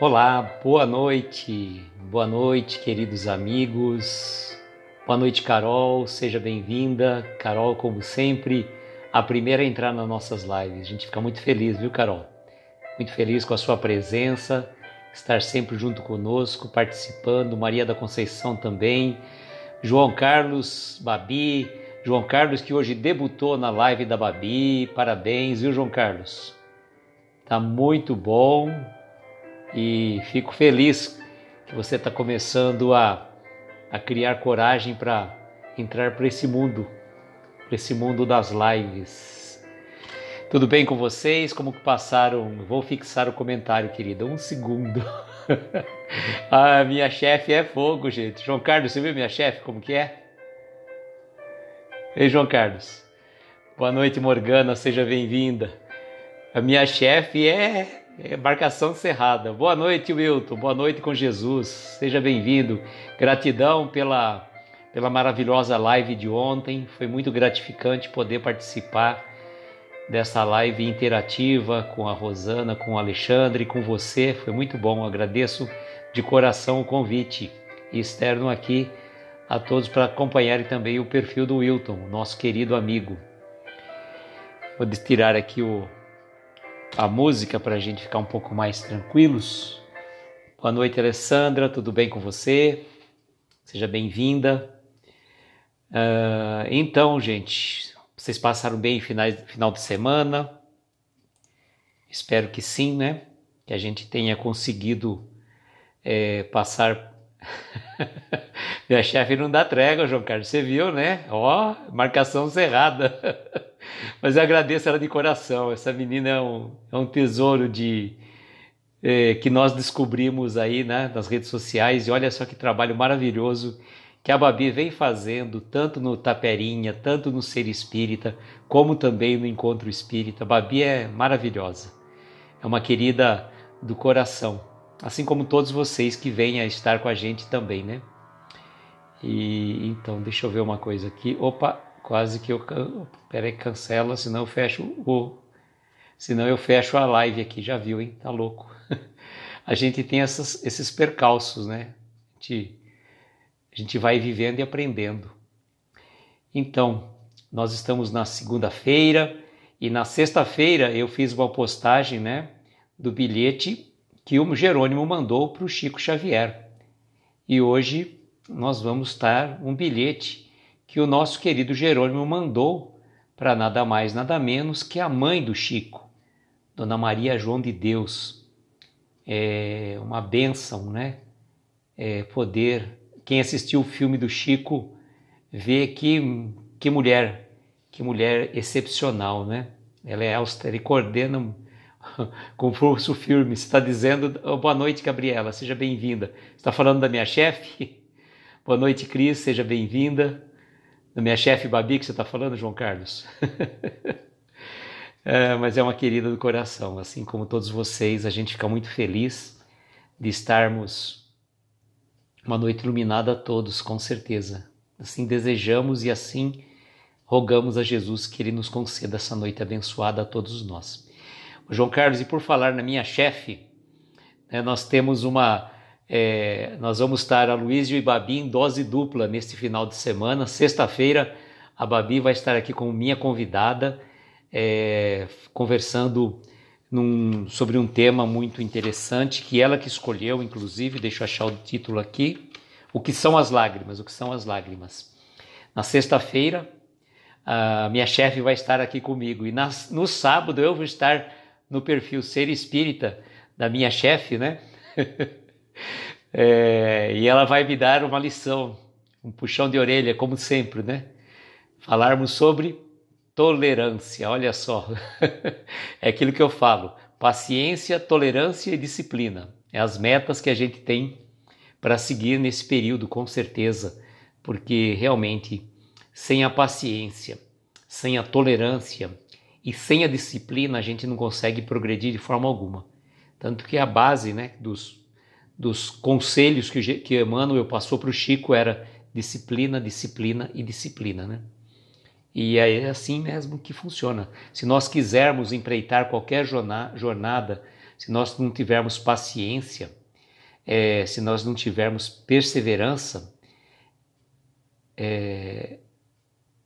Olá, boa noite, boa noite, queridos amigos. Boa noite, Carol, seja bem-vinda. Carol, como sempre, a primeira a entrar nas nossas lives. A gente fica muito feliz, viu, Carol? Muito feliz com a sua presença, estar sempre junto conosco, participando. Maria da Conceição também. João Carlos, Babi. João Carlos, que hoje debutou na live da Babi. Parabéns, viu, João Carlos? Tá muito bom, e fico feliz que você está começando a, a criar coragem para entrar para esse mundo, para esse mundo das lives. Tudo bem com vocês? Como que passaram? Vou fixar o comentário, querida. Um segundo. A ah, minha chefe é fogo, gente. João Carlos, você viu minha chefe como que é? Ei, João Carlos. Boa noite, Morgana. Seja bem-vinda. A minha chefe é é, embarcação Cerrada. Boa noite, Wilton. Boa noite com Jesus. Seja bem-vindo. Gratidão pela, pela maravilhosa live de ontem. Foi muito gratificante poder participar dessa live interativa com a Rosana, com o Alexandre, com você. Foi muito bom. Agradeço de coração o convite e externo aqui a todos para acompanharem também o perfil do Wilton, nosso querido amigo. Vou tirar aqui o a música para a gente ficar um pouco mais tranquilos. Boa noite, Alessandra, tudo bem com você? Seja bem-vinda. Uh, então, gente, vocês passaram bem finais, final de semana? Espero que sim, né? Que a gente tenha conseguido é, passar Minha chefe não dá trégua, João Carlos. Você viu, né? Ó, oh, marcação cerrada. Mas eu agradeço ela de coração. Essa menina é um, é um tesouro de é, que nós descobrimos aí né, nas redes sociais. E olha só que trabalho maravilhoso que a Babi vem fazendo, tanto no Taperinha, tanto no Ser Espírita, como também no Encontro Espírita. A Babi é maravilhosa. É uma querida do coração assim como todos vocês que vêm a estar com a gente também, né? E então, deixa eu ver uma coisa aqui. Opa, quase que eu peraí, cancela, senão eu fecho o senão eu fecho a live aqui, já viu, hein? Tá louco. a gente tem essas, esses percalços, né? A gente, a gente vai vivendo e aprendendo. Então, nós estamos na segunda-feira e na sexta-feira eu fiz uma postagem, né, do bilhete que o Jerônimo mandou para o Chico Xavier. E hoje nós vamos estar um bilhete que o nosso querido Jerônimo mandou para nada mais, nada menos que a mãe do Chico, Dona Maria João de Deus. É uma bênção, né? É poder. Quem assistiu o filme do Chico vê que, que mulher, que mulher excepcional, né? Ela é austera e coordena com pulso firme. Você está dizendo, oh, boa noite, Gabriela, seja bem-vinda. está falando da minha chefe? Boa noite, Cris, seja bem-vinda. Da minha chefe Babi, que você está falando, João Carlos. é, mas é uma querida do coração, assim como todos vocês, a gente fica muito feliz de estarmos uma noite iluminada a todos, com certeza. Assim desejamos e assim rogamos a Jesus que Ele nos conceda essa noite abençoada a todos nós. João Carlos, e por falar na minha chefe, né, nós temos uma. É, nós vamos estar a Luísio e Babi em dose dupla neste final de semana. Sexta-feira, a Babi vai estar aqui como minha convidada, é, conversando num, sobre um tema muito interessante que ela que escolheu, inclusive, deixa eu achar o título aqui. O que são as lágrimas? O que são as lágrimas? Na sexta-feira, a minha chefe vai estar aqui comigo e nas, no sábado eu vou estar no perfil Ser Espírita da minha chefe, né? é, e ela vai me dar uma lição, um puxão de orelha, como sempre, né? Falarmos sobre tolerância, olha só. é aquilo que eu falo: paciência, tolerância e disciplina. É as metas que a gente tem para seguir nesse período, com certeza, porque realmente sem a paciência, sem a tolerância, e sem a disciplina a gente não consegue progredir de forma alguma. Tanto que a base né, dos, dos conselhos que, que Emmanuel passou para o Chico era disciplina, disciplina e disciplina. Né? E é assim mesmo que funciona. Se nós quisermos empreitar qualquer jornada, se nós não tivermos paciência, é, se nós não tivermos perseverança, é,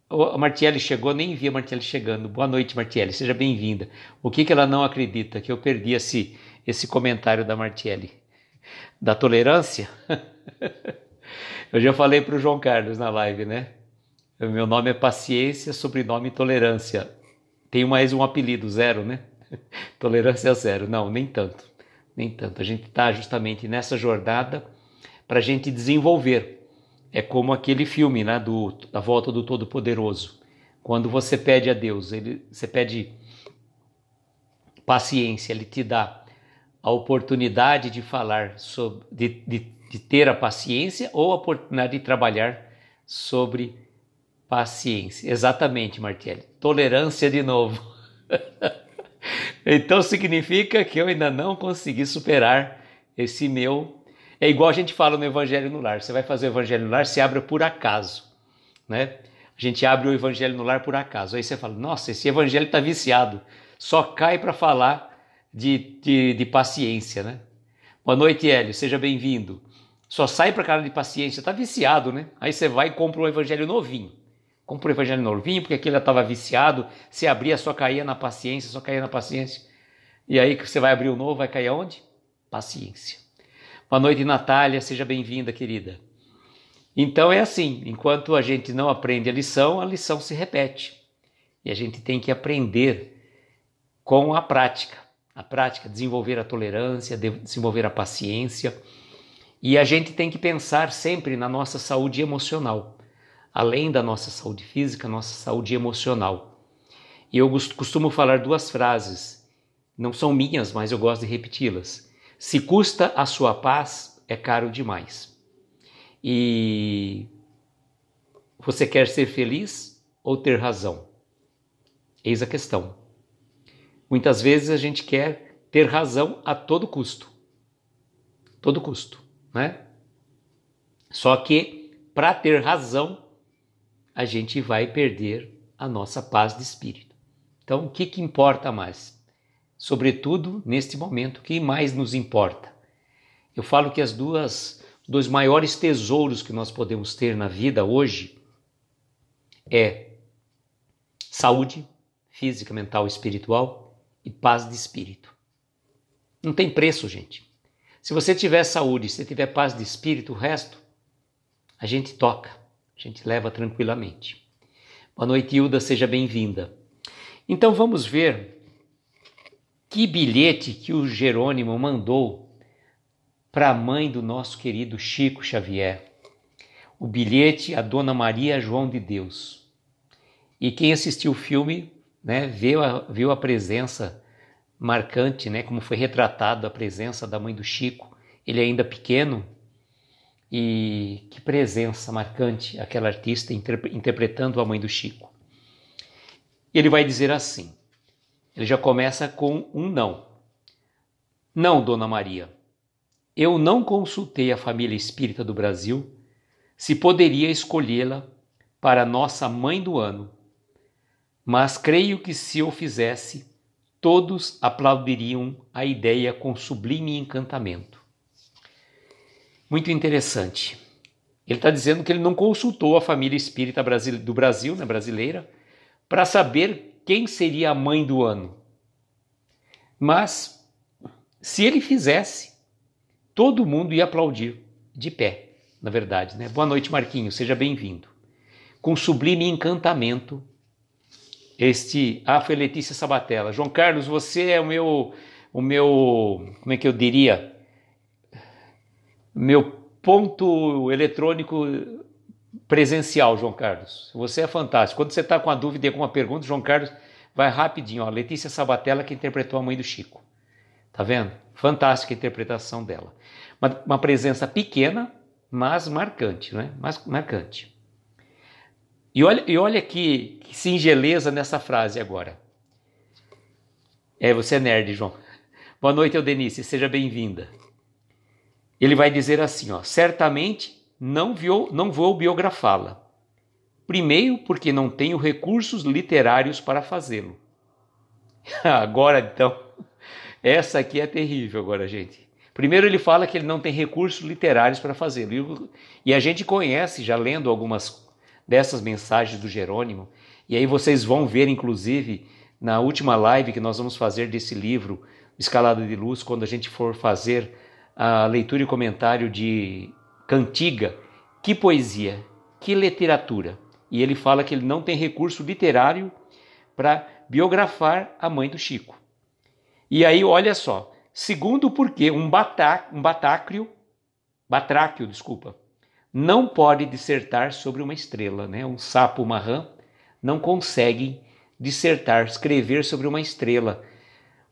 a Martielli chegou, nem vi a Martielli chegando. Boa noite, Martielli, seja bem-vinda. O que, que ela não acredita? Que eu perdi esse, esse comentário da Martielli. Da tolerância? eu já falei para o João Carlos na live, né? Meu nome é Paciência, sobrenome Tolerância. Tem mais um apelido, zero, né? Tolerância zero. Não, nem tanto. Nem tanto. A gente está justamente nessa jornada para a gente desenvolver é como aquele filme, né, do da Volta do Todo-Poderoso. Quando você pede a Deus, ele, você pede paciência, ele te dá a oportunidade de falar sobre, de, de, de ter a paciência ou a oportunidade de trabalhar sobre paciência. Exatamente, Martelli. Tolerância de novo. então significa que eu ainda não consegui superar esse meu é igual a gente fala no Evangelho no Lar. Você vai fazer o Evangelho no Lar, se abre por acaso, né? A gente abre o Evangelho no Lar por acaso. Aí você fala, nossa, esse Evangelho está viciado. Só cai para falar de, de, de, paciência, né? Boa noite, Hélio. Seja bem-vindo. Só sai para cara de paciência. Está viciado, né? Aí você vai e compra um Evangelho novinho Compra o evangelho novinho, porque aquele estava viciado, se abria, só caía na paciência, só caía na paciência. E aí que você vai abrir o novo, vai cair onde? Paciência. Boa noite, Natália, seja bem-vinda, querida. Então é assim: enquanto a gente não aprende a lição, a lição se repete. E a gente tem que aprender com a prática. A prática, desenvolver a tolerância, desenvolver a paciência. E a gente tem que pensar sempre na nossa saúde emocional, além da nossa saúde física, nossa saúde emocional. E eu costumo falar duas frases, não são minhas, mas eu gosto de repeti-las. Se custa a sua paz, é caro demais. E você quer ser feliz ou ter razão? Eis a questão. Muitas vezes a gente quer ter razão a todo custo. Todo custo, né? Só que para ter razão, a gente vai perder a nossa paz de espírito. Então, o que, que importa mais? sobretudo neste momento que mais nos importa. Eu falo que as duas os dois maiores tesouros que nós podemos ter na vida hoje é saúde física, mental e espiritual e paz de espírito. Não tem preço, gente. Se você tiver saúde, se tiver paz de espírito, o resto a gente toca, a gente leva tranquilamente. Boa noite, Hilda, seja bem-vinda. Então vamos ver que bilhete que o Jerônimo mandou para a mãe do nosso querido Chico Xavier. O bilhete a Dona Maria João de Deus. E quem assistiu o filme, né, viu a, viu a presença marcante, né, como foi retratado a presença da mãe do Chico. Ele é ainda pequeno e que presença marcante aquela artista interpretando a mãe do Chico. Ele vai dizer assim: ele já começa com um não. Não, Dona Maria. Eu não consultei a família espírita do Brasil se poderia escolhê-la para nossa mãe do ano. Mas creio que se eu fizesse, todos aplaudiriam a ideia com sublime encantamento. Muito interessante. Ele está dizendo que ele não consultou a família espírita do Brasil, né, brasileira, para saber quem seria a mãe do ano. Mas, se ele fizesse, todo mundo ia aplaudir, de pé, na verdade. Né? Boa noite, Marquinhos, seja bem-vindo. Com sublime encantamento, este foi Letícia Sabatella. João Carlos, você é o meu, o meu, como é que eu diria? Meu ponto eletrônico presencial, João Carlos. Você é fantástico. Quando você está com a dúvida e alguma pergunta, João Carlos, vai rapidinho. Ó, Letícia Sabatella, que interpretou a mãe do Chico. Tá vendo? Fantástica a interpretação dela. Uma, uma presença pequena, mas marcante, né? Mas marcante. E olha, e olha que, que singeleza nessa frase agora. É, você é nerd, João. Boa noite, Eudenice. Seja bem-vinda. Ele vai dizer assim, ó, certamente não, não vou biografá-la. Primeiro, porque não tenho recursos literários para fazê-lo. Agora então, essa aqui é terrível agora, gente. Primeiro ele fala que ele não tem recursos literários para fazê-lo. E a gente conhece, já lendo algumas dessas mensagens do Jerônimo, e aí vocês vão ver, inclusive, na última live que nós vamos fazer desse livro, Escalada de Luz, quando a gente for fazer a leitura e comentário de cantiga, que poesia, que literatura. E ele fala que ele não tem recurso literário para biografar a mãe do Chico. E aí, olha só, segundo porque um, batá, um batácrio, batráquio, desculpa, não pode dissertar sobre uma estrela, né? Um sapo, uma rã, não consegue dissertar, escrever sobre uma estrela.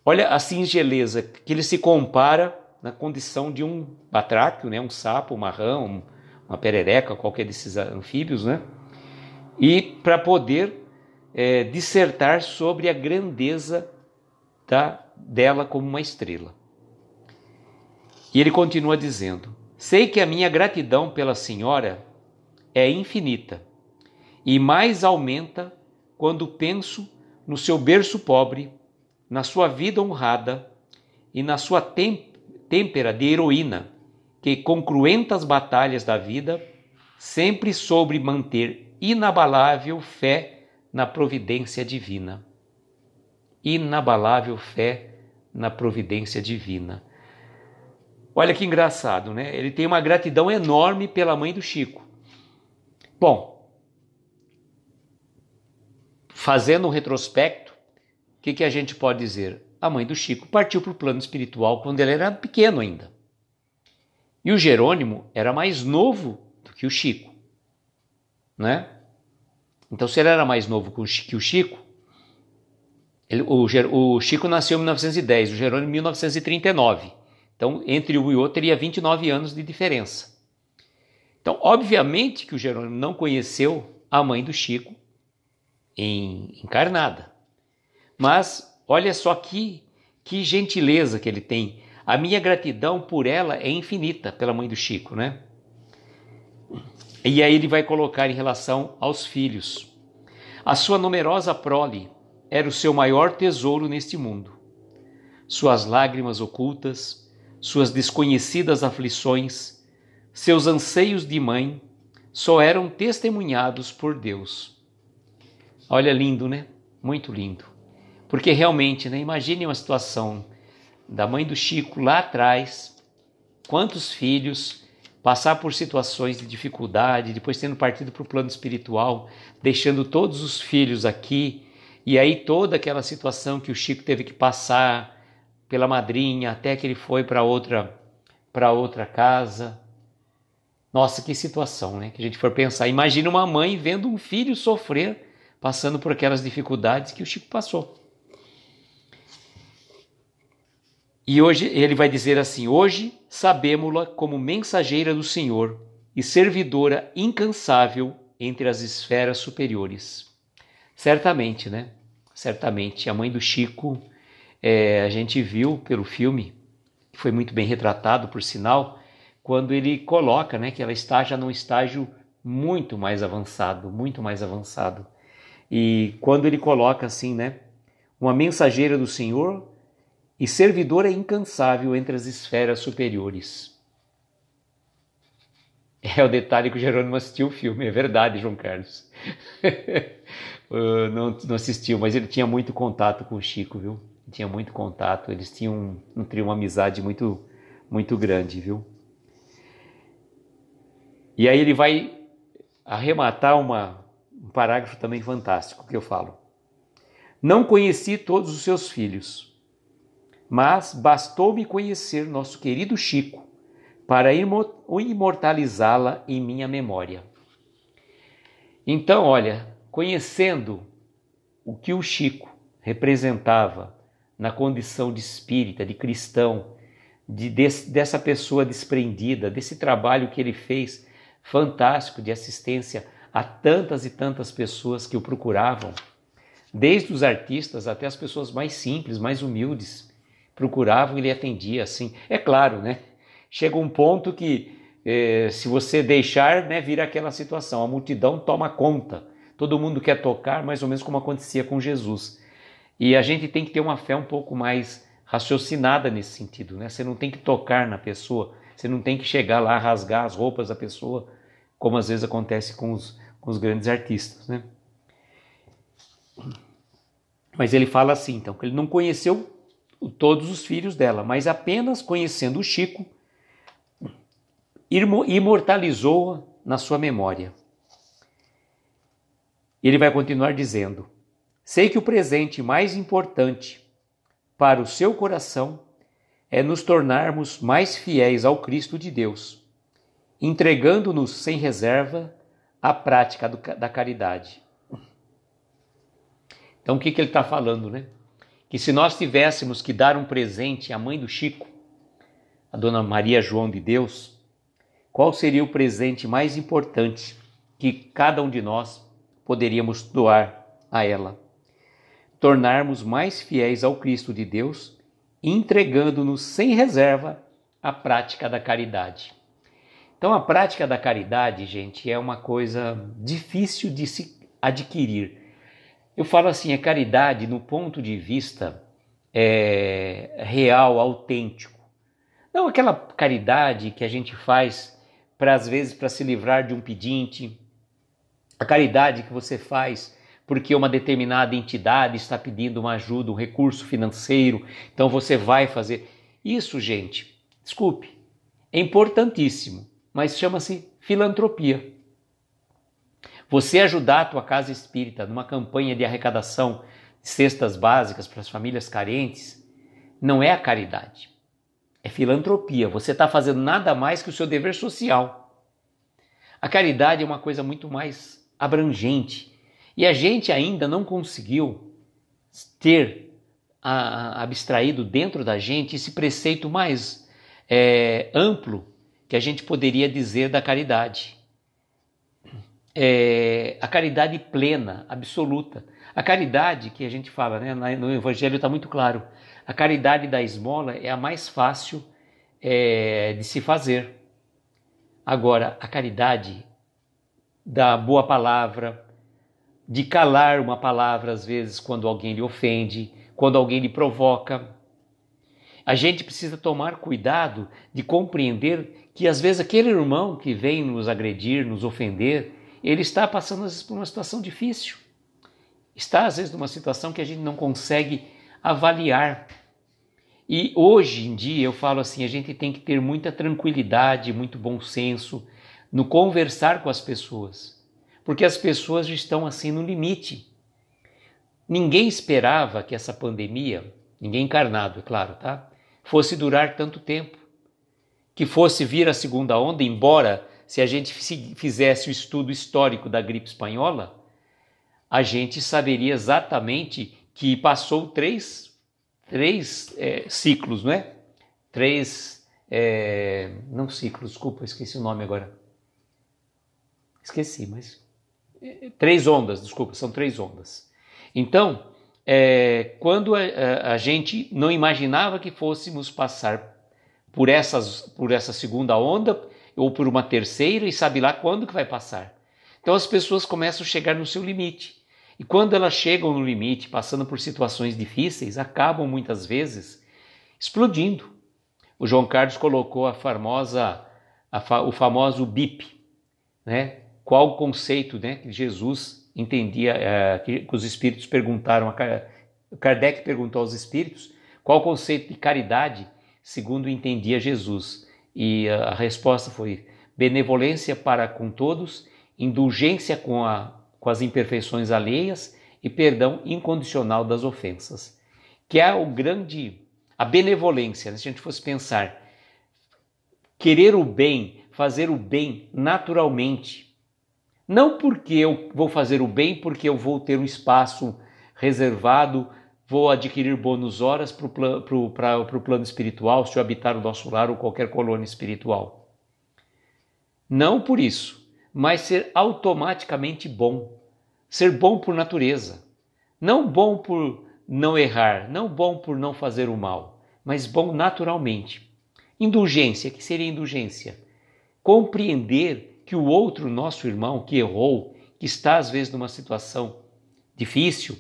Olha a singeleza que ele se compara na condição de um batráquio, né, um sapo, um marrão, uma perereca, qualquer desses anfíbios, né? E para poder é, dissertar sobre a grandeza da, dela como uma estrela. E ele continua dizendo: Sei que a minha gratidão pela senhora é infinita e mais aumenta quando penso no seu berço pobre, na sua vida honrada e na sua tempo têmpera de heroína, que com cruentas batalhas da vida, sempre soube manter inabalável fé na providência divina. Inabalável fé na providência divina. Olha que engraçado, né? Ele tem uma gratidão enorme pela mãe do Chico. Bom, fazendo um retrospecto, o que, que a gente pode dizer? a mãe do Chico partiu para o plano espiritual quando ele era pequeno ainda. E o Jerônimo era mais novo do que o Chico, né? Então, se ele era mais novo que o Chico, ele, o, o, Chico nasceu em 1910, o Jerônimo em 1939. Então, entre um e outro, teria 29 anos de diferença. Então, obviamente que o Jerônimo não conheceu a mãe do Chico em, encarnada. Mas Olha só que, que gentileza que ele tem. A minha gratidão por ela é infinita, pela mãe do Chico, né? E aí ele vai colocar em relação aos filhos. A sua numerosa prole era o seu maior tesouro neste mundo. Suas lágrimas ocultas, suas desconhecidas aflições, seus anseios de mãe só eram testemunhados por Deus. Olha, lindo, né? Muito lindo. Porque realmente, né, imagine uma situação da mãe do Chico lá atrás, quantos filhos passar por situações de dificuldade, depois tendo partido para o plano espiritual, deixando todos os filhos aqui, e aí toda aquela situação que o Chico teve que passar pela madrinha até que ele foi para outra para outra casa. Nossa, que situação, né? Que a gente for pensar. Imagina uma mãe vendo um filho sofrer, passando por aquelas dificuldades que o Chico passou. E hoje ele vai dizer assim: Hoje sabemos-la como mensageira do Senhor e servidora incansável entre as esferas superiores. Certamente, né? Certamente. A mãe do Chico, é, a gente viu pelo filme, que foi muito bem retratado, por sinal, quando ele coloca né, que ela está já num estágio muito mais avançado, muito mais avançado. E quando ele coloca assim, né? Uma mensageira do Senhor e servidor é incansável entre as esferas superiores. É o detalhe que o Jerônimo assistiu o filme, é verdade, João Carlos. não, não assistiu, mas ele tinha muito contato com o Chico, viu? Tinha muito contato, eles tinham, tinham uma amizade muito, muito grande, viu? E aí ele vai arrematar uma, um parágrafo também fantástico que eu falo. Não conheci todos os seus filhos, mas bastou-me conhecer nosso querido Chico para imortalizá-la em minha memória. Então, olha, conhecendo o que o Chico representava na condição de espírita, de cristão, de, de, dessa pessoa desprendida, desse trabalho que ele fez fantástico de assistência a tantas e tantas pessoas que o procuravam, desde os artistas até as pessoas mais simples, mais humildes procuravam e ele atendia assim. É claro, né? Chega um ponto que eh, se você deixar, né, vira aquela situação, a multidão toma conta. Todo mundo quer tocar, mais ou menos como acontecia com Jesus. E a gente tem que ter uma fé um pouco mais raciocinada nesse sentido, né? Você não tem que tocar na pessoa, você não tem que chegar lá rasgar as roupas da pessoa, como às vezes acontece com os, com os grandes artistas, né? Mas ele fala assim, então, que ele não conheceu todos os filhos dela, mas apenas conhecendo o Chico, imortalizou-a na sua memória. Ele vai continuar dizendo: Sei que o presente mais importante para o seu coração é nos tornarmos mais fiéis ao Cristo de Deus, entregando-nos sem reserva à prática do, da caridade. Então, o que, que ele está falando, né? E se nós tivéssemos que dar um presente à mãe do Chico, a Dona Maria João de Deus, qual seria o presente mais importante que cada um de nós poderíamos doar a ela? Tornarmos mais fiéis ao Cristo de Deus, entregando-nos sem reserva à prática da caridade. Então, a prática da caridade, gente, é uma coisa difícil de se adquirir eu falo assim, é caridade no ponto de vista é, real, autêntico. Não aquela caridade que a gente faz para às vezes para se livrar de um pedinte, a caridade que você faz porque uma determinada entidade está pedindo uma ajuda, um recurso financeiro, então você vai fazer. Isso, gente, desculpe, é importantíssimo, mas chama-se filantropia. Você ajudar a tua casa espírita numa campanha de arrecadação de cestas básicas para as famílias carentes não é a caridade. É filantropia. Você está fazendo nada mais que o seu dever social. A caridade é uma coisa muito mais abrangente. E a gente ainda não conseguiu ter a, a, abstraído dentro da gente esse preceito mais é, amplo que a gente poderia dizer da caridade é, a caridade plena, absoluta. A caridade que a gente fala, né, no Evangelho está muito claro, a caridade da esmola é a mais fácil é, de se fazer. Agora, a caridade da boa palavra, de calar uma palavra às vezes quando alguém lhe ofende, quando alguém lhe provoca. A gente precisa tomar cuidado de compreender que às vezes aquele irmão que vem nos agredir, nos ofender, ele está passando às vezes, por uma situação difícil. Está às vezes numa situação que a gente não consegue avaliar. E hoje em dia eu falo assim, a gente tem que ter muita tranquilidade, muito bom senso no conversar com as pessoas, porque as pessoas estão assim no limite. Ninguém esperava que essa pandemia, ninguém encarnado, é claro, tá? Fosse durar tanto tempo, que fosse vir a segunda onda, embora se a gente fizesse o estudo histórico da gripe espanhola, a gente saberia exatamente que passou três, três é, ciclos, não é? Três. É, não ciclos, desculpa, esqueci o nome agora. Esqueci, mas. É, três ondas, desculpa, são três ondas. Então, é, quando a, a, gente não imaginava que fôssemos passar por, essas, por essa segunda onda, ou por uma terceira e sabe lá quando que vai passar. Então as pessoas começam a chegar no seu limite. E quando elas chegam no limite, passando por situações difíceis, acabam muitas vezes explodindo. O João Carlos colocou a famosa, a fa, o famoso BIP, né? Qual o conceito, né, que Jesus entendia, é, que os espíritos perguntaram, a, Kardec perguntou aos espíritos, qual o conceito de caridade segundo entendia Jesus? E a resposta foi benevolência para com todos, indulgência com, a, com as imperfeições alheias e perdão incondicional das ofensas. Que é o grande a benevolência, né? se a gente fosse pensar, querer o bem, fazer o bem naturalmente. Não porque eu vou fazer o bem porque eu vou ter um espaço reservado vou adquirir bônus horas para o plan, plano espiritual, se eu habitar o nosso lar ou qualquer colônia espiritual. Não por isso, mas ser automaticamente bom. Ser bom por natureza. Não bom por não errar, não bom por não fazer o mal, mas bom naturalmente. Indulgência, que seria indulgência? Compreender que o outro, nosso irmão, que errou, que está às vezes numa situação difícil,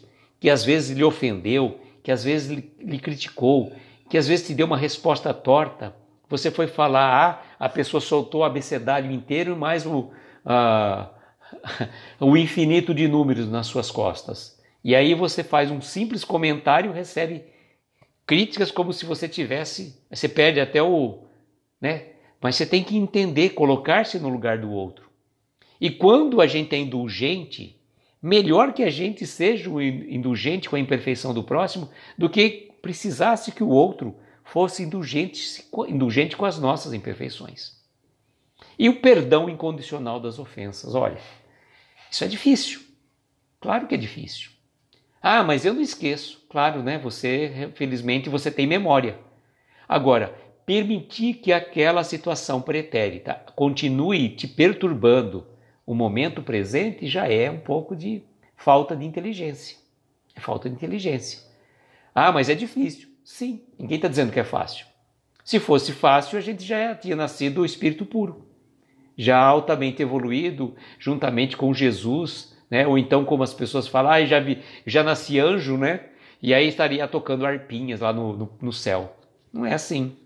que às vezes lhe ofendeu, que às vezes lhe, lhe criticou, que às vezes te deu uma resposta torta. Você foi falar A, ah, a pessoa soltou o abecedário inteiro e mais o, o infinito de números nas suas costas. E aí você faz um simples comentário e recebe críticas como se você tivesse. Você perde até o. Né? Mas você tem que entender, colocar-se no lugar do outro. E quando a gente é indulgente, melhor que a gente seja indulgente com a imperfeição do próximo do que precisasse que o outro fosse indulgente, indulgente com as nossas imperfeições. E o perdão incondicional das ofensas. Olha, isso é difícil. Claro que é difícil. Ah, mas eu não esqueço. Claro, né? Você, felizmente, você tem memória. Agora, permitir que aquela situação pretérita continue te perturbando, o momento presente já é um pouco de falta de inteligência. É falta de inteligência. Ah, mas é difícil. Sim, ninguém está dizendo que é fácil. Se fosse fácil, a gente já tinha nascido o espírito puro, já altamente evoluído, juntamente com Jesus, né? ou então, como as pessoas falam, ah, já, vi, já nasci anjo, né? E aí estaria tocando arpinhas lá no, no, no céu. Não é assim.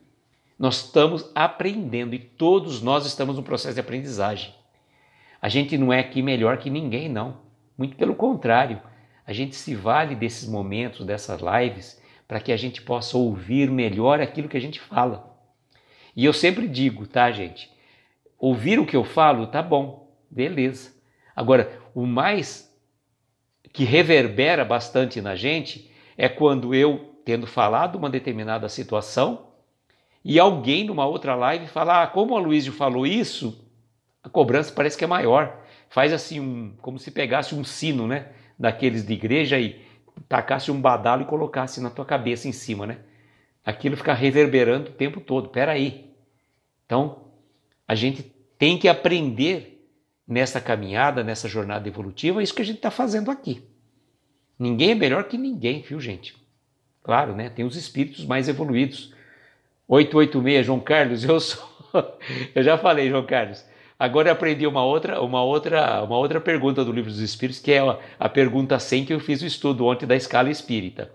Nós estamos aprendendo e todos nós estamos no processo de aprendizagem. A gente não é aqui melhor que ninguém, não. Muito pelo contrário, a gente se vale desses momentos, dessas lives, para que a gente possa ouvir melhor aquilo que a gente fala. E eu sempre digo, tá, gente? Ouvir o que eu falo, tá bom, beleza. Agora, o mais que reverbera bastante na gente é quando eu, tendo falado uma determinada situação, e alguém numa outra live falar ah, como a Luísio falou isso, a cobrança parece que é maior. Faz assim, um, como se pegasse um sino, né? Daqueles de igreja e tacasse um badalo e colocasse na tua cabeça em cima, né? Aquilo fica reverberando o tempo todo. Pera aí. Então, a gente tem que aprender nessa caminhada, nessa jornada evolutiva, é isso que a gente está fazendo aqui. Ninguém é melhor que ninguém, viu, gente? Claro, né? Tem os espíritos mais evoluídos. 886, João Carlos, eu sou. eu já falei, João Carlos. Agora eu aprendi uma outra, uma outra, uma outra pergunta do Livro dos Espíritos, que é a, a pergunta 100 que eu fiz o estudo ontem da escala espírita.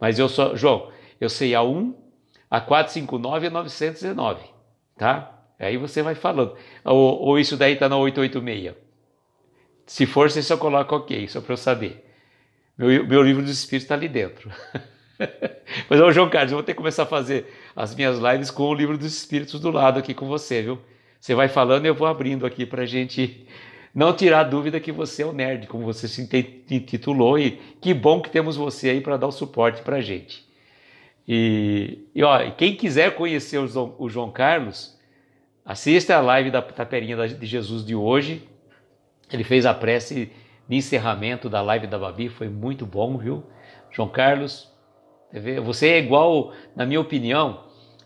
Mas eu só, João, eu sei a 1, a 459 e a 919, tá? Aí você vai falando. Ou, ou isso daí tá na 886. Se for, você só coloca ok, só para eu saber. Meu, meu livro dos espíritos está ali dentro. Mas, ô João Carlos, eu vou ter que começar a fazer as minhas lives com o livro dos espíritos do lado aqui com você, viu? Você vai falando e eu vou abrindo aqui para a gente não tirar a dúvida que você é o um nerd, como você se intitulou, e que bom que temos você aí para dar o suporte para a gente. E, e ó, quem quiser conhecer o João Carlos, assista a live da Taperinha de Jesus de hoje. Ele fez a prece de encerramento da live da Babi, foi muito bom, viu? João Carlos, você é igual, na minha opinião,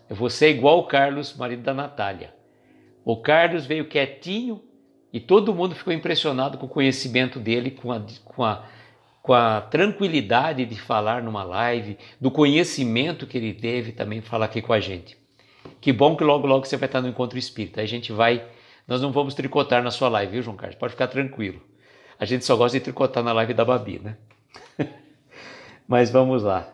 você é igual o Carlos, marido da Natália. O Carlos veio quietinho e todo mundo ficou impressionado com o conhecimento dele, com a, com a, com a tranquilidade de falar numa live, do conhecimento que ele teve também falar aqui com a gente. Que bom que logo, logo você vai estar no encontro espírita. A gente vai. Nós não vamos tricotar na sua live, viu, João Carlos? Pode ficar tranquilo. A gente só gosta de tricotar na live da Babi, né? Mas vamos lá.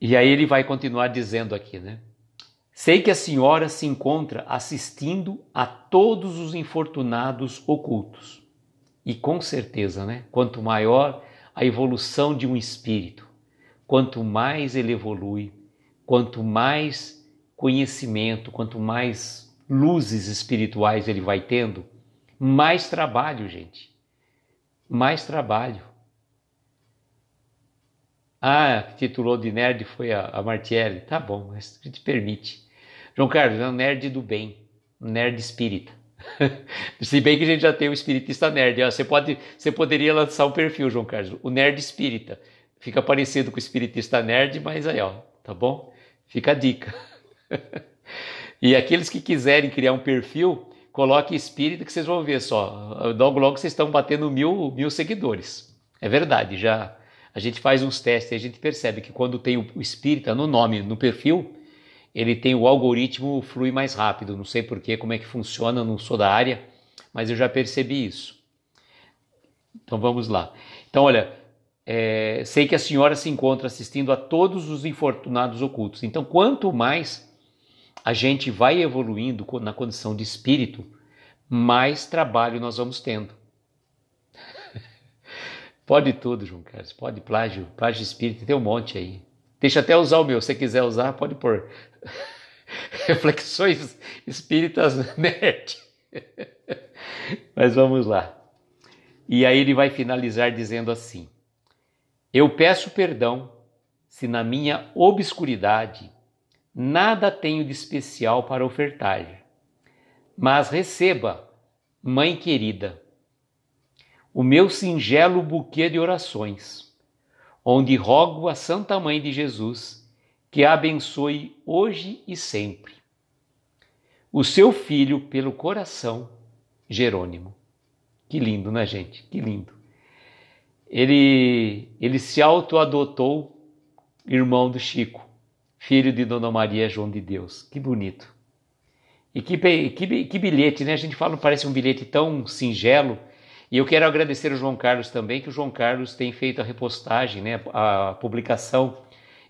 E aí ele vai continuar dizendo aqui, né? Sei que a senhora se encontra assistindo a todos os infortunados ocultos. E com certeza, né? Quanto maior a evolução de um espírito, quanto mais ele evolui, quanto mais conhecimento, quanto mais luzes espirituais ele vai tendo, mais trabalho, gente. Mais trabalho. Ah, titulou de nerd foi a, a Martielli. Tá bom, mas gente permite. João Carlos é um nerd do bem, um nerd espírita. Se bem que a gente já tem o um espiritista nerd, você, pode, você poderia lançar um perfil, João Carlos, o nerd espírita. Fica parecido com o espiritista nerd, mas aí, ó, tá bom? Fica a dica. e aqueles que quiserem criar um perfil, coloque espírita que vocês vão ver só. Logo, logo vocês estão batendo mil, mil seguidores. É verdade, já a gente faz uns testes e a gente percebe que quando tem o espírita no nome, no perfil, ele tem o algoritmo flui mais rápido. Não sei porquê, como é que funciona, não sou da área, mas eu já percebi isso. Então vamos lá. Então, olha, é, sei que a senhora se encontra assistindo a todos os infortunados ocultos. Então, quanto mais a gente vai evoluindo na condição de espírito, mais trabalho nós vamos tendo. pode tudo, João Carlos, pode plágio, plágio de espírito, tem um monte aí. Deixa até usar o meu, se quiser usar, pode pôr. reflexões espíritas nerd. Mas vamos lá. E aí ele vai finalizar dizendo assim: Eu peço perdão se na minha obscuridade nada tenho de especial para ofertar-lhe. Mas receba, mãe querida, o meu singelo buquê de orações, onde rogo a Santa Mãe de Jesus que a abençoe hoje e sempre. O seu filho pelo coração, Jerônimo. Que lindo, né, gente? Que lindo. Ele, ele se auto-adotou irmão do Chico, filho de Dona Maria João de Deus. Que bonito. E que, que, que bilhete, né? A gente fala, parece um bilhete tão singelo. E eu quero agradecer o João Carlos também, que o João Carlos tem feito a repostagem, né? a publicação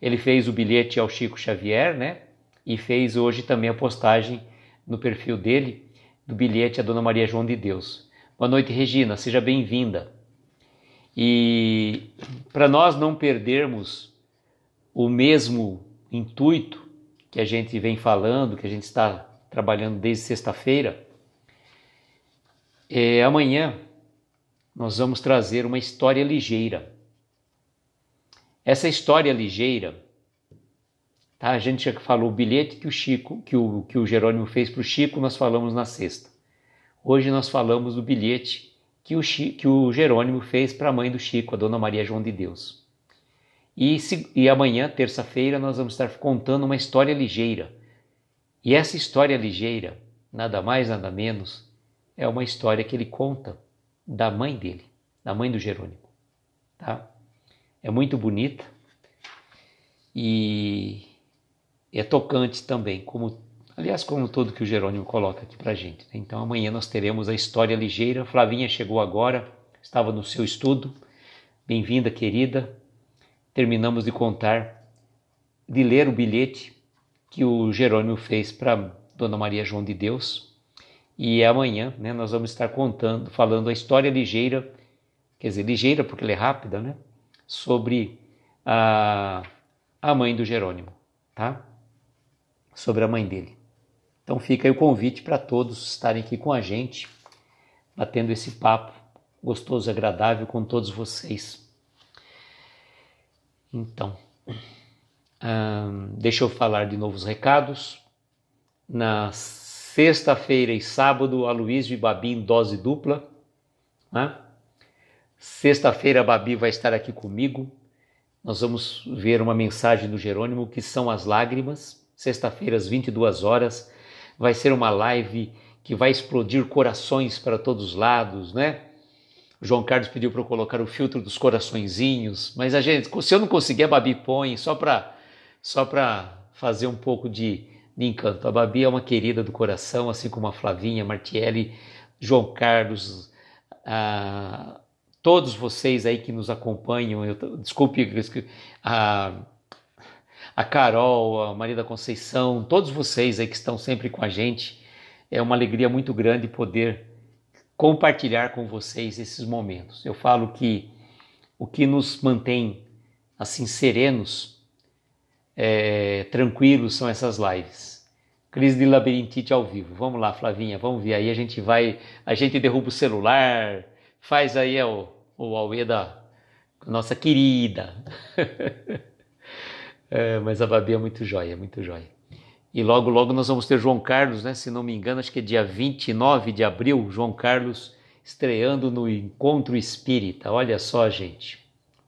ele fez o bilhete ao Chico Xavier, né? E fez hoje também a postagem no perfil dele do bilhete à Dona Maria João de Deus. Boa noite, Regina, seja bem-vinda. E para nós não perdermos o mesmo intuito que a gente vem falando, que a gente está trabalhando desde sexta-feira, é, amanhã nós vamos trazer uma história ligeira. Essa história ligeira, tá? A gente já falou o bilhete que o Chico, que o, que o Jerônimo fez para o Chico, nós falamos na sexta. Hoje nós falamos do bilhete que o, Chico, que o Jerônimo fez para a mãe do Chico, a Dona Maria João de Deus. E, se, e amanhã, terça-feira, nós vamos estar contando uma história ligeira. E essa história ligeira, nada mais, nada menos, é uma história que ele conta da mãe dele, da mãe do Jerônimo. Tá? é muito bonita e é tocante também, como aliás, como todo que o Jerônimo coloca aqui para gente. Né? Então amanhã nós teremos a história ligeira. Flavinha chegou agora, estava no seu estudo. Bem-vinda, querida. Terminamos de contar, de ler o bilhete que o Jerônimo fez para Dona Maria João de Deus. E amanhã, né, nós vamos estar contando, falando a história ligeira, quer dizer, ligeira porque ela é rápida, né? sobre a, a mãe do Jerônimo, tá? Sobre a mãe dele. Então fica aí o convite para todos estarem aqui com a gente, batendo esse papo gostoso, agradável com todos vocês. Então, hum, deixa eu falar de novos recados. Na sexta-feira e sábado, Aloysio e Babi em dose dupla. Né? Sexta-feira a Babi vai estar aqui comigo. Nós vamos ver uma mensagem do Jerônimo que são as lágrimas. Sexta-feira às 22 horas vai ser uma live que vai explodir corações para todos os lados, né? O João Carlos pediu para eu colocar o filtro dos coraçõezinhos, mas a gente, se eu não conseguir, a Babi põe só para só para fazer um pouco de, de encanto. A Babi é uma querida do coração, assim como a Flavinha, Martielli, João Carlos, a todos vocês aí que nos acompanham, eu, desculpe a, a Carol, a Maria da Conceição, todos vocês aí que estão sempre com a gente, é uma alegria muito grande poder compartilhar com vocês esses momentos. Eu falo que o que nos mantém assim serenos, é, tranquilos, são essas lives. Crise de labirintite ao vivo. Vamos lá, Flavinha, vamos ver aí. A gente vai, a gente derruba o celular, faz aí é o, o Aue da nossa querida. é, mas a Babi é muito joia, muito joia. E logo, logo nós vamos ter João Carlos, né? Se não me engano, acho que é dia 29 de abril, João Carlos estreando no Encontro Espírita. Olha só, gente.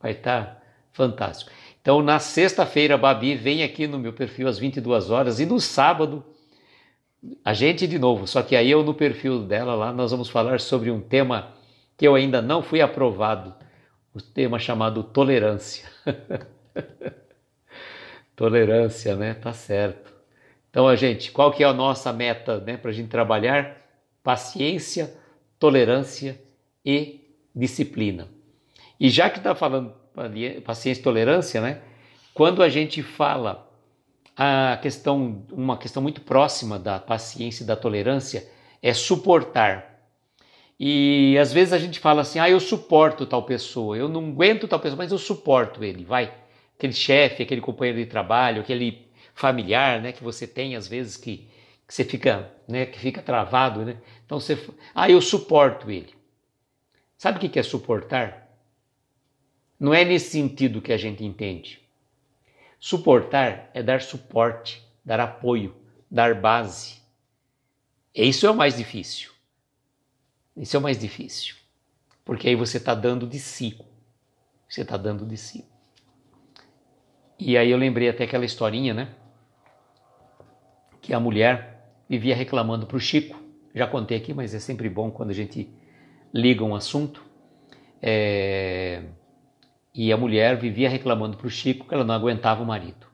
Vai estar tá fantástico. Então, na sexta-feira, Babi vem aqui no meu perfil às 22 horas e no sábado a gente de novo, só que aí eu no perfil dela lá nós vamos falar sobre um tema que eu ainda não fui aprovado. O tema chamado tolerância. tolerância, né? Tá certo. Então, a gente, qual que é a nossa meta, né, para a gente trabalhar? Paciência, tolerância e disciplina. E já que está falando paciência e tolerância, né? Quando a gente fala a questão, uma questão muito próxima da paciência e da tolerância é suportar. E às vezes a gente fala assim: ah, eu suporto tal pessoa, eu não aguento tal pessoa, mas eu suporto ele, vai. Aquele chefe, aquele companheiro de trabalho, aquele familiar, né, que você tem às vezes que, que você fica, né, que fica travado, né? Então você, ah, eu suporto ele. Sabe o que é suportar? Não é nesse sentido que a gente entende. Suportar é dar suporte, dar apoio, dar base. E isso é o mais difícil. Isso é o mais difícil, porque aí você está dando de si. Você está dando de si. E aí eu lembrei até aquela historinha, né? Que a mulher vivia reclamando para o Chico. Já contei aqui, mas é sempre bom quando a gente liga um assunto. É... E a mulher vivia reclamando para o Chico que ela não aguentava o marido.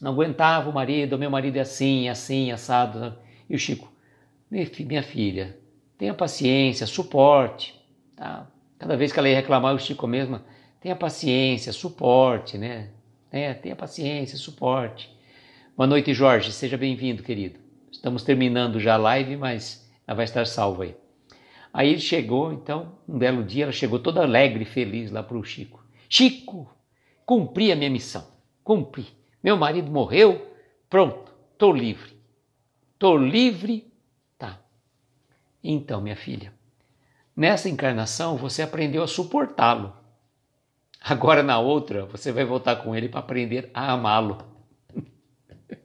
Não aguentava o marido, meu marido é assim, é assim, assado. E o Chico, minha filha, Tenha paciência, suporte. Tá? Cada vez que ela ia reclamar, o Chico mesmo. Tenha paciência, suporte, né? É, tenha paciência, suporte. Boa noite, Jorge. Seja bem-vindo, querido. Estamos terminando já a live, mas ela vai estar salva aí. Aí ele chegou, então, um belo dia, ela chegou toda alegre e feliz lá para o Chico. Chico, cumpri a minha missão, cumpri. Meu marido morreu, pronto, estou livre. Estou livre então, minha filha, nessa encarnação você aprendeu a suportá-lo. Agora, na outra, você vai voltar com ele para aprender a amá-lo.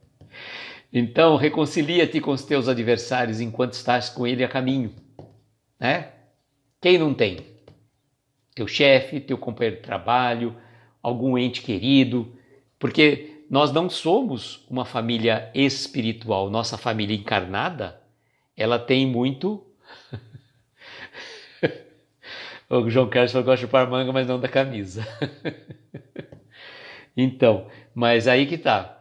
Então, reconcilia-te com os teus adversários enquanto estás com ele a caminho. Né? Quem não tem? Teu chefe, teu companheiro de trabalho, algum ente querido. Porque nós não somos uma família espiritual. Nossa família encarnada, ela tem muito o João Carlos falou que gosta de chupar manga, mas não da camisa. então, mas aí que tá.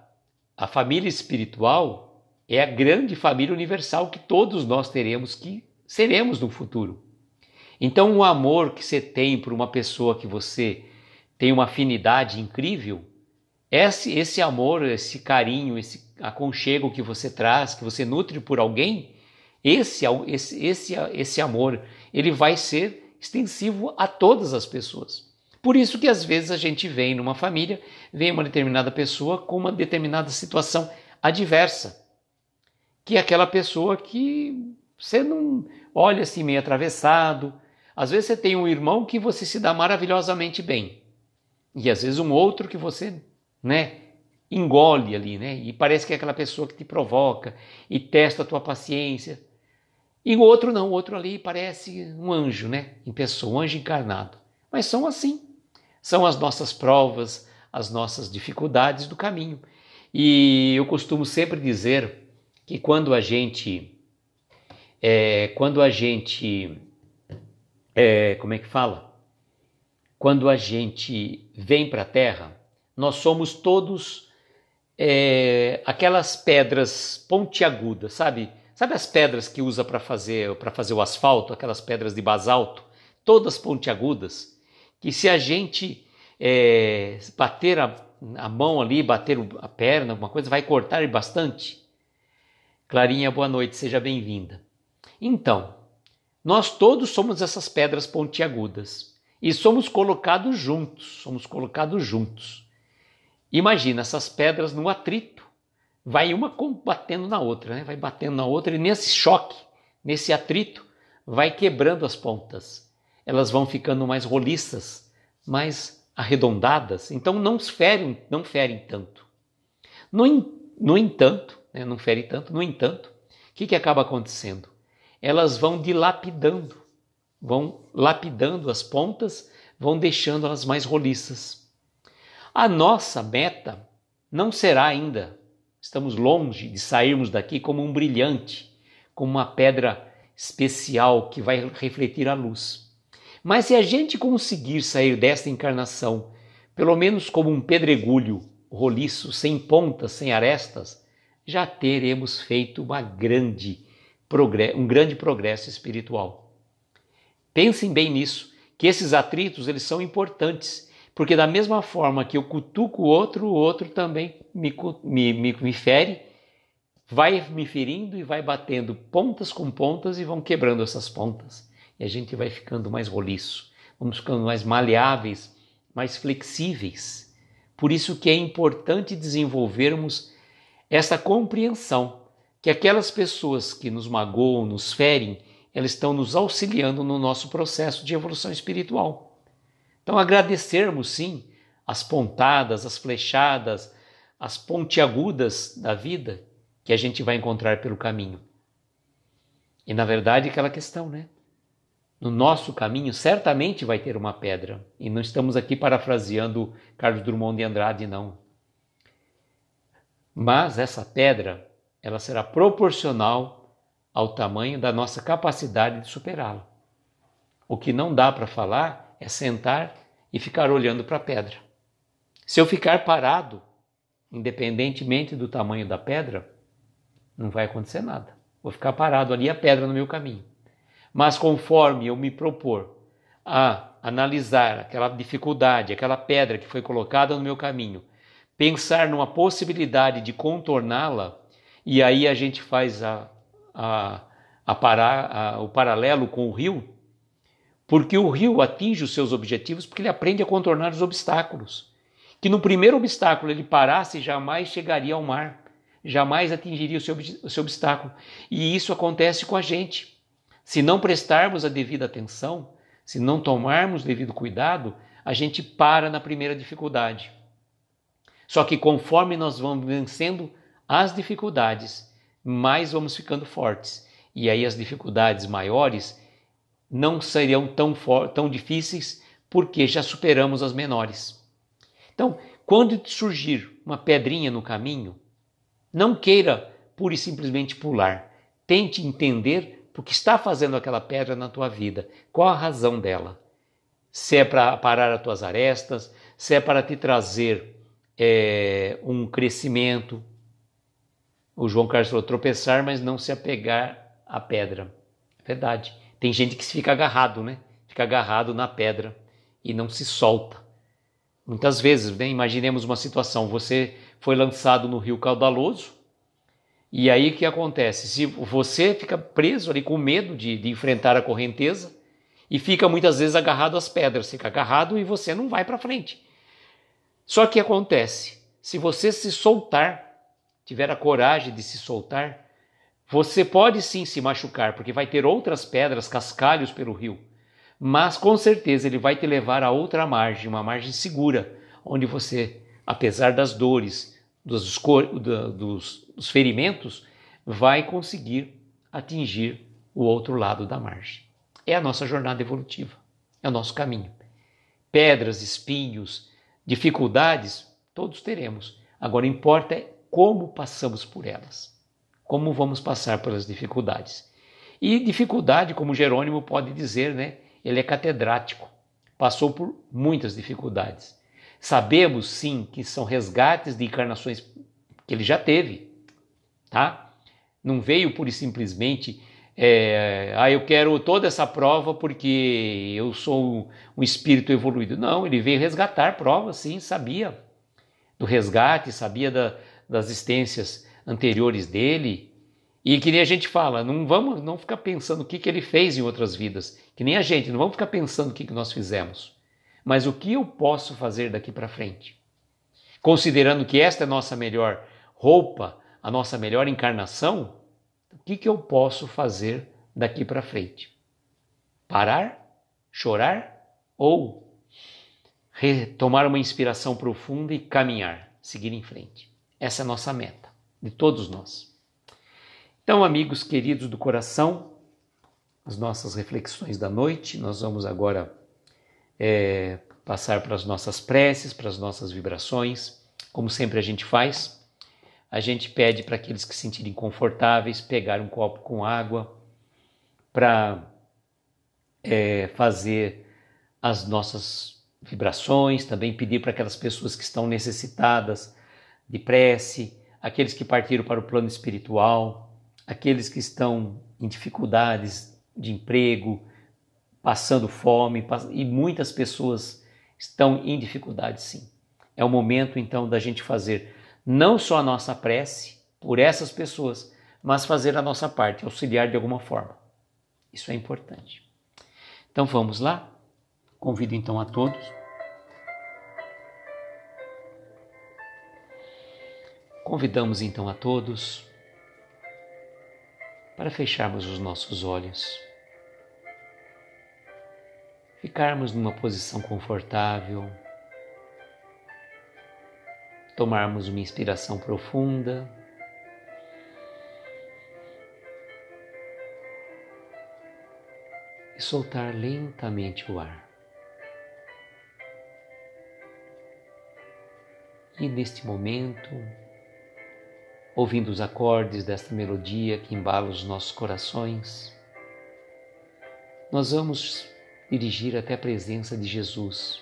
A família espiritual é a grande família universal que todos nós teremos que seremos no futuro. Então, o amor que você tem por uma pessoa que você tem uma afinidade incrível, esse, esse amor, esse carinho, esse aconchego que você traz, que você nutre por alguém, é esse, esse, esse, é, esse amor, ele vai ser extensivo a todas as pessoas. Por isso que às vezes a gente vem numa família, vem uma determinada pessoa com uma determinada situação adversa, que é aquela pessoa que você não olha assim meio atravessado. Às vezes você tem um irmão que você se dá maravilhosamente bem. E às vezes um outro que você, né, engole ali, né? E parece que é aquela pessoa que te provoca e testa a tua paciência. E o outro não, o outro ali parece um anjo, né? Em pessoa, um anjo encarnado. Mas são assim. São as nossas provas, as nossas dificuldades do caminho. E eu costumo sempre dizer que quando a gente. É, quando a gente. É, como é que fala? Quando a gente vem para a Terra, nós somos todos é, aquelas pedras pontiagudas, sabe? Sabe as pedras que usa para fazer para fazer o asfalto, aquelas pedras de basalto, todas pontiagudas, que se a gente é, bater a, a, mão ali, bater a perna, alguma coisa, vai cortar bastante. Clarinha, boa noite, seja bem-vinda. Então, nós todos somos essas pedras pontiagudas e somos colocados juntos, somos colocados juntos. Imagina essas pedras no atrito vai uma batendo na outra, né? vai batendo na outra e nesse choque, nesse atrito, vai quebrando as pontas. Elas vão ficando mais roliças, mais arredondadas, então não ferem, não ferem tanto. No, no entanto, né? não fere tanto, no entanto, o que, que acaba acontecendo? Elas vão dilapidando, vão lapidando as pontas, vão deixando elas mais roliças. A nossa meta não será ainda Estamos longe de sairmos daqui como um brilhante, como uma pedra especial que vai refletir a luz. Mas se a gente conseguir sair desta encarnação, pelo menos como um pedregulho roliço, sem pontas, sem arestas, já teremos feito uma grande um grande progresso espiritual. Pensem bem nisso, que esses atritos eles são importantes porque da mesma forma que eu cutuco o outro, o outro também me, me, me, me fere, vai me ferindo e vai batendo pontas com pontas e vão quebrando essas pontas. E a gente vai ficando mais roliço, vamos ficando mais maleáveis, mais flexíveis. Por isso que é importante desenvolvermos essa compreensão que aquelas pessoas que nos magoam, nos ferem, elas estão nos auxiliando no nosso processo de evolução espiritual. Então, agradecermos sim as pontadas, as flechadas, as pontiagudas da vida que a gente vai encontrar pelo caminho. E na verdade, aquela questão, né? No nosso caminho certamente vai ter uma pedra. E não estamos aqui parafraseando Carlos Drummond de Andrade, não. Mas essa pedra, ela será proporcional ao tamanho da nossa capacidade de superá-la. O que não dá para falar é sentar e ficar olhando para a pedra. Se eu ficar parado, independentemente do tamanho da pedra, não vai acontecer nada. Vou ficar parado ali a pedra no meu caminho. Mas conforme eu me propor a analisar aquela dificuldade, aquela pedra que foi colocada no meu caminho, pensar numa possibilidade de contorná-la, e aí a gente faz a, a, a parar, a, o paralelo com o rio, porque o rio atinge os seus objetivos porque ele aprende a contornar os obstáculos. Que no primeiro obstáculo ele parasse, jamais chegaria ao mar, jamais atingiria o seu, o seu obstáculo. E isso acontece com a gente. Se não prestarmos a devida atenção, se não tomarmos devido cuidado, a gente para na primeira dificuldade. Só que conforme nós vamos vencendo as dificuldades, mais vamos ficando fortes. E aí as dificuldades maiores não seriam tão, tão difíceis porque já superamos as menores. Então, quando surgir uma pedrinha no caminho, não queira pura e simplesmente pular. Tente entender por que está fazendo aquela pedra na tua vida, qual a razão dela. Se é para parar as tuas arestas, se é para te trazer é, um crescimento. O João Carlos falou tropeçar, mas não se apegar à pedra. Verdade. Tem gente que fica agarrado, né? Fica agarrado na pedra e não se solta. Muitas vezes, né? Imaginemos uma situação: você foi lançado no rio caudaloso, e aí o que acontece? Se você fica preso ali com medo de, de enfrentar a correnteza e fica muitas vezes agarrado às pedras, fica agarrado e você não vai para frente. Só que acontece, se você se soltar, tiver a coragem de se soltar, você pode sim se machucar, porque vai ter outras pedras, cascalhos pelo rio, mas com certeza ele vai te levar a outra margem, uma margem segura, onde você, apesar das dores, dos, dos, dos ferimentos, vai conseguir atingir o outro lado da margem. É a nossa jornada evolutiva, é o nosso caminho. Pedras, espinhos, dificuldades, todos teremos. Agora importa é como passamos por elas como vamos passar pelas dificuldades. E dificuldade, como Jerônimo pode dizer, né? ele é catedrático, passou por muitas dificuldades. Sabemos sim que são resgates de encarnações que ele já teve, tá? Não veio por simplesmente, é, ah, eu quero toda essa prova porque eu sou um espírito evoluído. Não, ele veio resgatar provas, sim, sabia do resgate, sabia da, das existências anteriores dele. E que nem a gente fala, não vamos não ficar pensando o que, que ele fez em outras vidas, que nem a gente, não vamos ficar pensando o que, que nós fizemos, mas o que eu posso fazer daqui para frente. Considerando que esta é a nossa melhor roupa, a nossa melhor encarnação, o que, que eu posso fazer daqui para frente? Parar? Chorar? Ou tomar uma inspiração profunda e caminhar, seguir em frente? Essa é a nossa meta de todos nós. Então, amigos queridos do coração, as nossas reflexões da noite, nós vamos agora é, passar para as nossas preces, para as nossas vibrações, como sempre a gente faz. A gente pede para aqueles que se sentirem confortáveis pegar um copo com água para é, fazer as nossas vibrações, também pedir para aquelas pessoas que estão necessitadas de prece, aqueles que partiram para o plano espiritual, aqueles que estão em dificuldades de emprego, passando fome, e muitas pessoas estão em dificuldade sim. É o momento então da gente fazer não só a nossa prece por essas pessoas, mas fazer a nossa parte, auxiliar de alguma forma. Isso é importante. Então vamos lá? Convido então a todos Convidamos então a todos para fecharmos os nossos olhos, ficarmos numa posição confortável, tomarmos uma inspiração profunda. E soltar lentamente o ar. E neste momento, ouvindo os acordes desta melodia que embala os nossos corações, nós vamos dirigir até a presença de Jesus,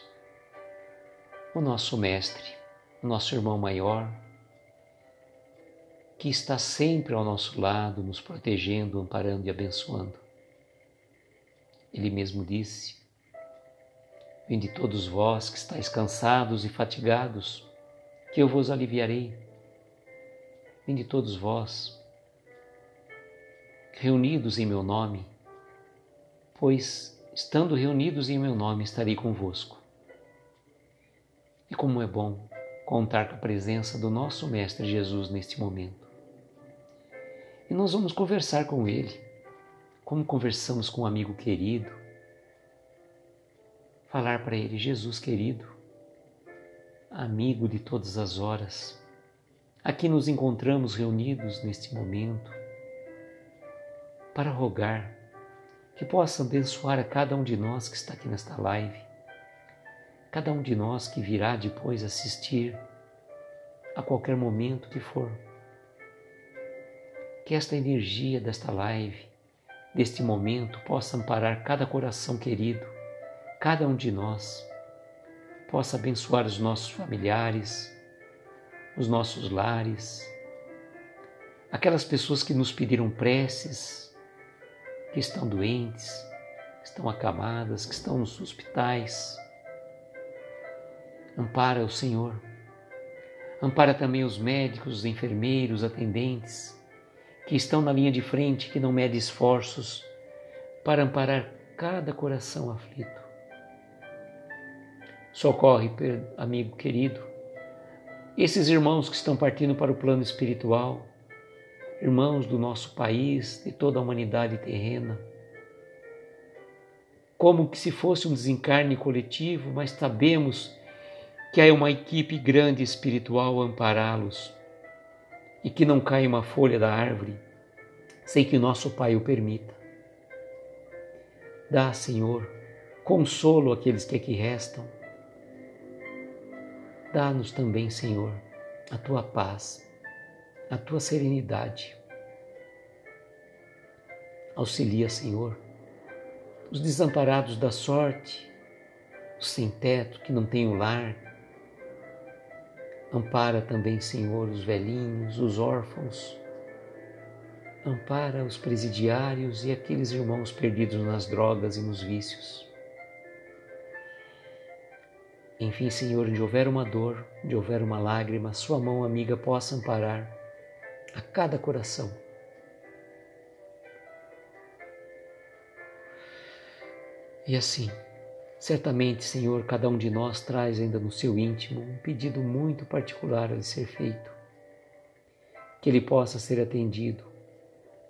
o nosso Mestre, o nosso irmão maior, que está sempre ao nosso lado, nos protegendo, amparando e abençoando. Ele mesmo disse: Vinde todos vós que estáis cansados e fatigados, que eu vos aliviarei nem de todos vós, reunidos em meu nome, pois estando reunidos em meu nome estarei convosco. E como é bom contar com a presença do nosso Mestre Jesus neste momento. E nós vamos conversar com ele, como conversamos com um amigo querido. Falar para ele, Jesus querido, amigo de todas as horas, Aqui nos encontramos reunidos neste momento para rogar que possa abençoar a cada um de nós que está aqui nesta live, cada um de nós que virá depois assistir a qualquer momento que for. Que esta energia desta live, deste momento, possa amparar cada coração querido, cada um de nós, possa abençoar os nossos familiares, nos nossos lares, aquelas pessoas que nos pediram preces, que estão doentes, que estão acamadas, que estão nos hospitais. Ampara o Senhor. Ampara também os médicos, os enfermeiros, os atendentes que estão na linha de frente, que não mede esforços para amparar cada coração aflito. Socorre, amigo querido, esses irmãos que estão partindo para o plano espiritual, irmãos do nosso país, de toda a humanidade terrena, como que se fosse um desencarne coletivo, mas sabemos que há uma equipe grande espiritual a ampará-los e que não cai uma folha da árvore sem que nosso Pai o permita. Dá, Senhor, consolo àqueles que aqui restam Dá-nos também, Senhor, a tua paz, a tua serenidade. Auxilia, Senhor, os desamparados da sorte, os sem teto que não têm o lar. Ampara também, Senhor, os velhinhos, os órfãos. Ampara os presidiários e aqueles irmãos perdidos nas drogas e nos vícios. Enfim, Senhor, onde houver uma dor, onde houver uma lágrima, Sua mão amiga possa amparar a cada coração. E assim, certamente, Senhor, cada um de nós traz ainda no seu íntimo um pedido muito particular a ser feito, que ele possa ser atendido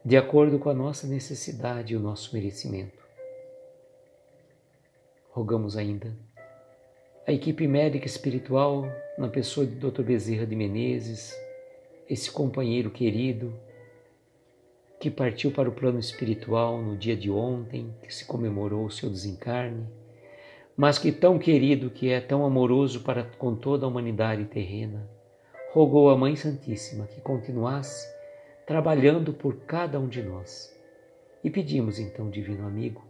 de acordo com a nossa necessidade e o nosso merecimento. Rogamos ainda a equipe médica espiritual, na pessoa do Dr. Bezerra de Menezes, esse companheiro querido que partiu para o plano espiritual no dia de ontem, que se comemorou o seu desencarne, mas que tão querido, que é tão amoroso para com toda a humanidade terrena, rogou à Mãe Santíssima que continuasse trabalhando por cada um de nós. E pedimos então, divino amigo,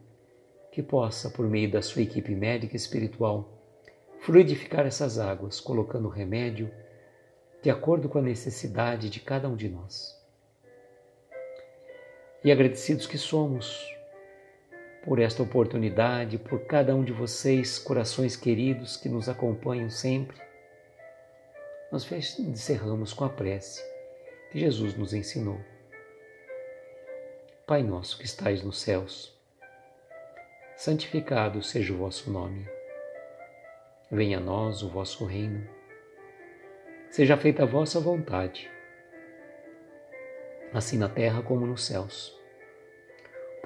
que possa, por meio da sua equipe médica espiritual, fluidificar essas águas, colocando remédio de acordo com a necessidade de cada um de nós. E agradecidos que somos por esta oportunidade, por cada um de vocês, corações queridos que nos acompanham sempre, nós encerramos com a prece que Jesus nos ensinou. Pai nosso que estais nos céus, santificado seja o vosso nome. Venha a nós o vosso reino. Seja feita a vossa vontade, assim na terra como nos céus.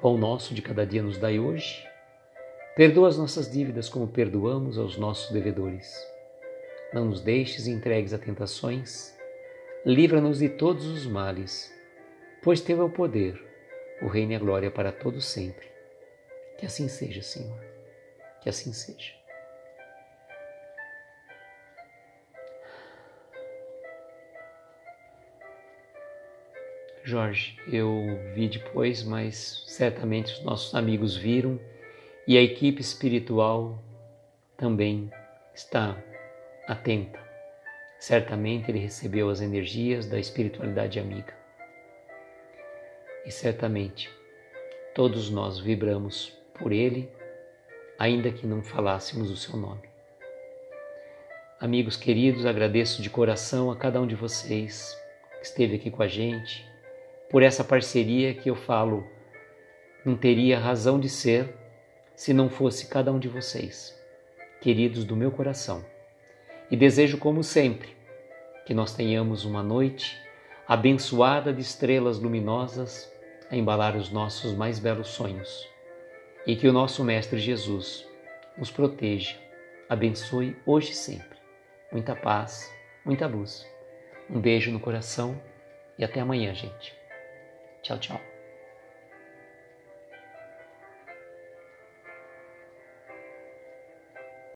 Pão nosso de cada dia nos dai hoje. Perdoa as nossas dívidas como perdoamos aos nossos devedores. Não nos deixes entregues a tentações. Livra-nos de todos os males, pois teu é o poder, o reino e a glória para todos sempre. Que assim seja, Senhor. Que assim seja. Jorge. Eu vi depois, mas certamente os nossos amigos viram e a equipe espiritual também está atenta. Certamente ele recebeu as energias da espiritualidade amiga. E certamente todos nós vibramos por ele, ainda que não falássemos o seu nome. Amigos queridos, agradeço de coração a cada um de vocês que esteve aqui com a gente, por essa parceria que eu falo não teria razão de ser se não fosse cada um de vocês, queridos do meu coração. E desejo, como sempre, que nós tenhamos uma noite abençoada de estrelas luminosas a embalar os nossos mais belos sonhos. E que o nosso Mestre Jesus nos proteja, abençoe hoje e sempre. Muita paz, muita luz. Um beijo no coração e até amanhã, gente. Tchau, tchau.